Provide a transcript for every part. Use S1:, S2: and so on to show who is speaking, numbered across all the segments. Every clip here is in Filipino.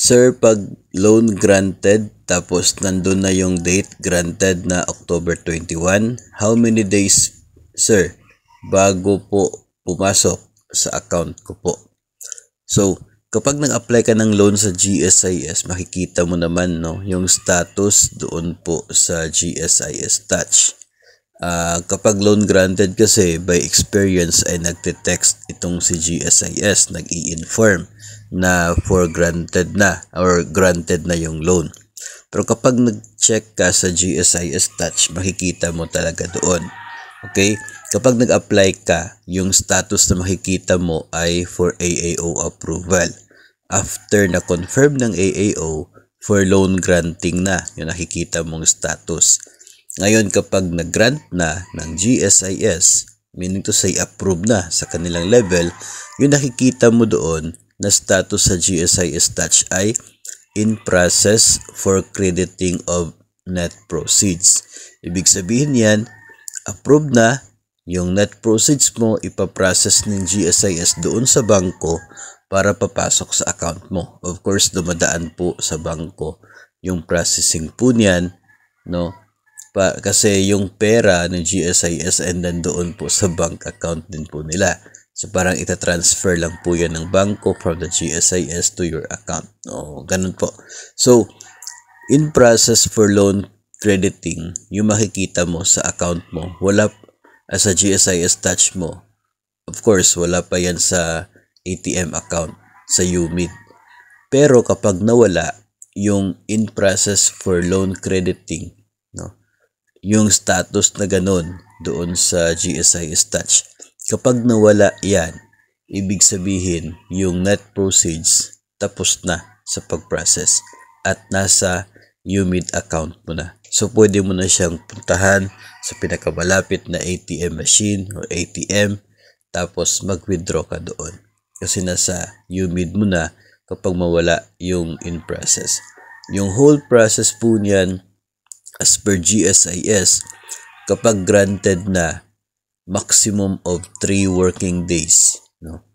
S1: Sir, pag loan granted, tapos nandun na yung date granted na October 21, how many days, sir, bago po pumasok sa account ko po? So, kapag nag-apply ka ng loan sa GSIS, makikita mo naman no, yung status doon po sa GSIS Touch. Uh, kapag loan granted kasi, by experience ay nagte-text itong si GSIS, nag-i-inform na for granted na or granted na yung loan. Pero kapag nag-check ka sa GSIS Touch, makikita mo talaga doon. Okay? Kapag nag-apply ka, yung status na makikita mo ay for AAO approval. After na-confirm ng AAO, for loan granting na yung nakikita mong status. Ngayon kapag nag-grant na ng GSIS, meaning to say approve na sa kanilang level, yung nakikita mo doon na status sa GSI Estatch ay in process for crediting of net proceeds. Ibig sabihin yan, approved na yung net proceeds mo ipaprocess ng GSIS doon sa bangko para papasok sa account mo. Of course, dumadaan po sa bangko yung processing po niyan, no? Pa, kasi yung pera ng GSIS and doon po sa bank account din po nila. So parang itatransfer lang po yan ng banko from the GSIS to your account. O, ganun po. So, in process for loan crediting, yung makikita mo sa account mo, wala as ah, a GSIS touch mo. Of course, wala pa yan sa ATM account, sa UMID. Pero kapag nawala, yung in process for loan crediting, no? yung status na ganun doon sa GSIS touch, Kapag nawala yan, ibig sabihin yung net proceeds tapos na sa pag-process at nasa humid account mo na. So, pwede mo na siyang puntahan sa pinakamalapit na ATM machine or ATM tapos mag-withdraw ka doon. Kasi nasa humid mo na kapag mawala yung in-process. Yung whole process po niyan as per GSIS kapag granted na maximum of 3 working days. No?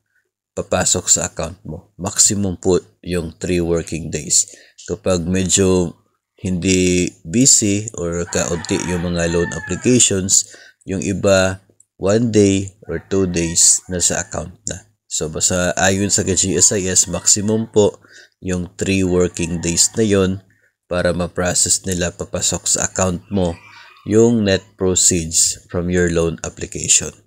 S1: Papasok sa account mo. Maximum po yung 3 working days. Kapag medyo hindi busy or kaunti yung mga loan applications, yung iba 1 day or 2 days na sa account na. So basta ayon sa GSIS, maximum po yung 3 working days na yon para ma-process nila papasok sa account mo yung net proceeds from your loan application.